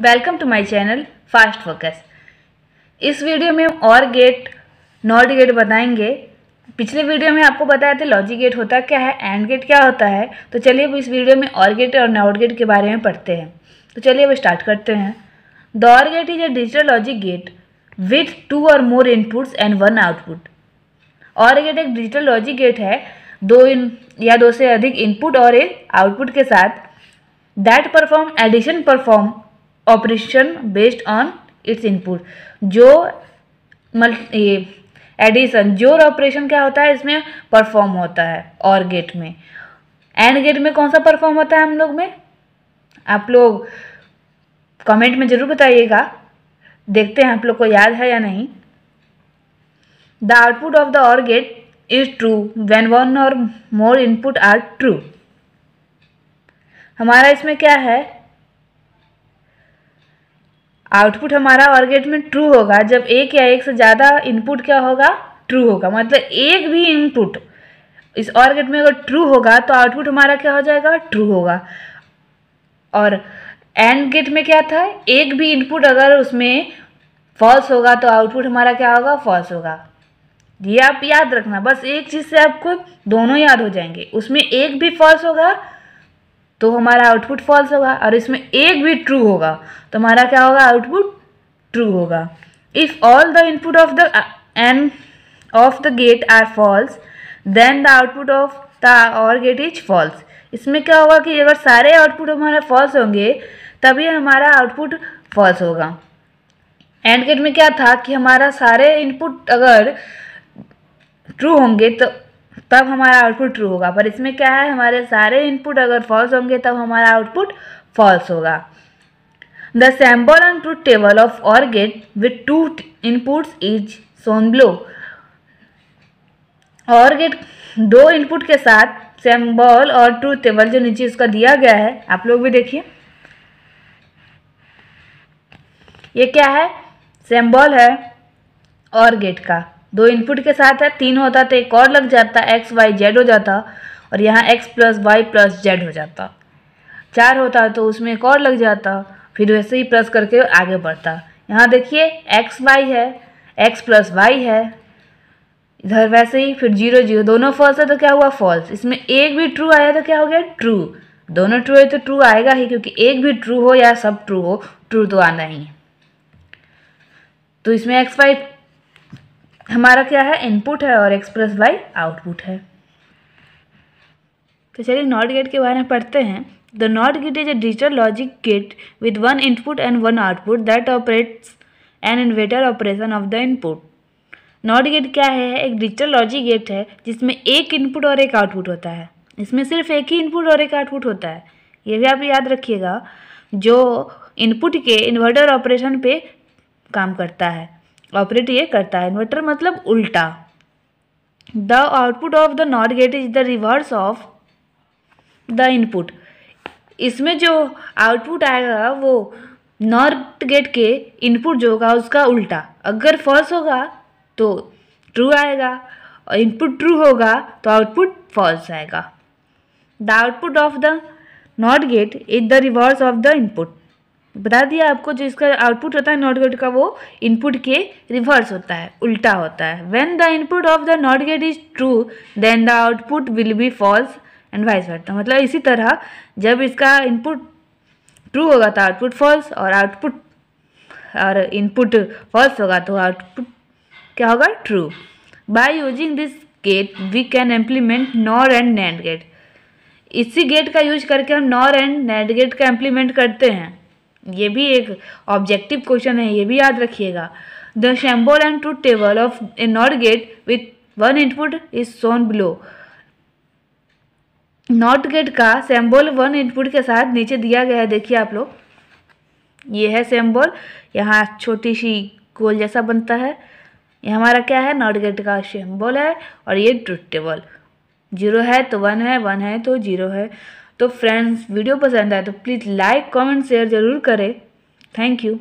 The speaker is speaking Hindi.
welcome to my channel Fast Focus इस वीडियो में हम और गेट नॉट गेट बताएंगे पिछले वीडियो में आपको बताया था लॉजिक गेट होता क्या है एंड गेट क्या होता है तो चलिए अब इस वीडियो में और गेट और नॉट गेट के बारे में पढ़ते हैं तो चलिए अब स्टार्ट करते हैं the OR gate is a digital logic gate with two or more inputs and one output OR gate एक डिजिटल लॉजिक गेट है दो इन या दो से अधिक इनपुट और एक आउटपुट के साथ that perform addition perform operation based on its input जो मल्टी ये एडिशन जोर ऑपरेशन क्या होता है इसमें परफॉर्म होता है और गेट में एंड गेट में कौन सा परफॉर्म होता है हम लोग में आप लोग कमेंट में ज़रूर बताइएगा देखते हैं आप लोग को याद है या नहीं the output of the OR gate is true when one or more input are true हमारा इसमें क्या है आउटपुट हमारा और गेट में ट्रू होगा जब एक या एक से ज़्यादा इनपुट क्या होगा ट्रू होगा मतलब एक भी इनपुट इस और गेट में अगर ट्रू होगा तो आउटपुट हमारा क्या हो जाएगा ट्रू होगा और एंड गेट में क्या था एक भी इनपुट अगर उसमें फॉल्स होगा तो आउटपुट हमारा क्या होगा फॉल्स होगा ये आप याद रखना बस एक चीज़ से आपको दोनों याद हो जाएंगे उसमें एक भी फॉल्स होगा तो हमारा आउटपुट फॉल्स होगा और इसमें एक भी ट्रू होगा तो हमारा क्या होगा आउटपुट ट्रू होगा if all the input of the AND of the gate are false then the output of the OR gate is false इसमें क्या होगा कि अगर सारे आउटपुट हमारा फॉल्स होंगे तभी हमारा आउटपुट फॉल्स होगा एंड गेट में क्या था कि हमारा सारे इनपुट अगर ट्रू होंगे तो तब हमारा आउटपुट ट्रू होगा पर इसमें क्या है हमारे सारे इनपुट अगर फॉल्स होंगे तब हमारा आउटपुट फॉल्स होगा the symbol and truth table of OR gate with two inputs is shown below OR gate दो इनपुट के साथ सैम्बॉल और ट्रूथ टेबल जो नीचे उसका दिया गया है आप लोग भी देखिए ये क्या है सैम्बॉल है और गेट का दो इनपुट के साथ है तीन होता तो एक और लग जाता एक्स वाई जेड हो जाता और यहाँ X plus Y plus Z हो जाता चार होता तो उसमें एक और लग जाता फिर वैसे ही प्लस करके आगे बढ़ता यहाँ देखिए एक्स वाई है एक्स प्लस वाई है इधर वैसे ही फिर जीरो जीरो दोनों फॉल्स है तो क्या हुआ फॉल्स इसमें एक भी ट्रू आया तो क्या हो गया ट्रू दोनों ट्रू है तो ट्रू आएगा ही क्योंकि एक भी ट्रू हो या सब ट्रू हो ट्रू तो आना ही तो इसमें एक्स वाई हमारा क्या है इनपुट है और एक्सप्रेस बाई आउटपुट है तो चलिए नॉट गेट के बारे में पढ़ते हैं the NOT gate is a digital logic gate with one input and one output that operates an inverter operation of the input NOT gate क्या है एक डिजिटल लॉजिक गेट है जिसमें एक इनपुट और एक आउटपुट होता है इसमें सिर्फ एक ही इनपुट और एक आउटपुट होता है ये भी आप याद रखिएगा जो इनपुट के इन्वर्टर ऑपरेशन पे काम करता है ऑपरेट ये करता है इन्वर्टर मतलब उल्टा the output of the NOT gate is the reverse of the input इसमें जो आउटपुट आएगा वो नॉर्थ गेट के इनपुट जो होगा उसका उल्टा अगर फॉल्स होगा तो ट्रू आएगा और इनपुट ट्रू होगा तो आउटपुट फॉल्स आएगा the output of the NOT gate is the reverse of the input बता दिया आपको जो इसका आउटपुट होता है नॉट गेट का वो इनपुट के रिवर्स होता है उल्टा होता है when the input of the NOT gate is true then the output will be false and vice versa मतलब इसी तरह जब इसका इनपुट ट्रू होगा तो आउटपुट फॉल्स और आउटपुट और इनपुट फॉल्स होगा तो आउटपुट क्या होगा true by using this gate we can implement NOR and NAND gate इसी गेट का यूज करके हम नॉर एंड नैंड गेट का इम्प्लीमेंट करते हैं ये भी एक ऑब्जेक्टिव क्वेश्चन है ये भी याद रखिएगा the symbol and truth table of a NOT gate with one input is shown below NOT gate का सैम्बोल वन इनपुट के साथ नीचे दिया गया है देखिए आप लोग ये है सैम्बोल यहाँ छोटी सी गोल जैसा बनता है ये हमारा क्या है नॉट गेट का सैम्बोल है और ये ट्रुथ टेबल जीरो है तो वन है वन है तो जीरो है तो फ्रेंड्स वीडियो पसंद आए तो प्लीज़ लाइक कमेंट शेयर ज़रूर करें थैंक यू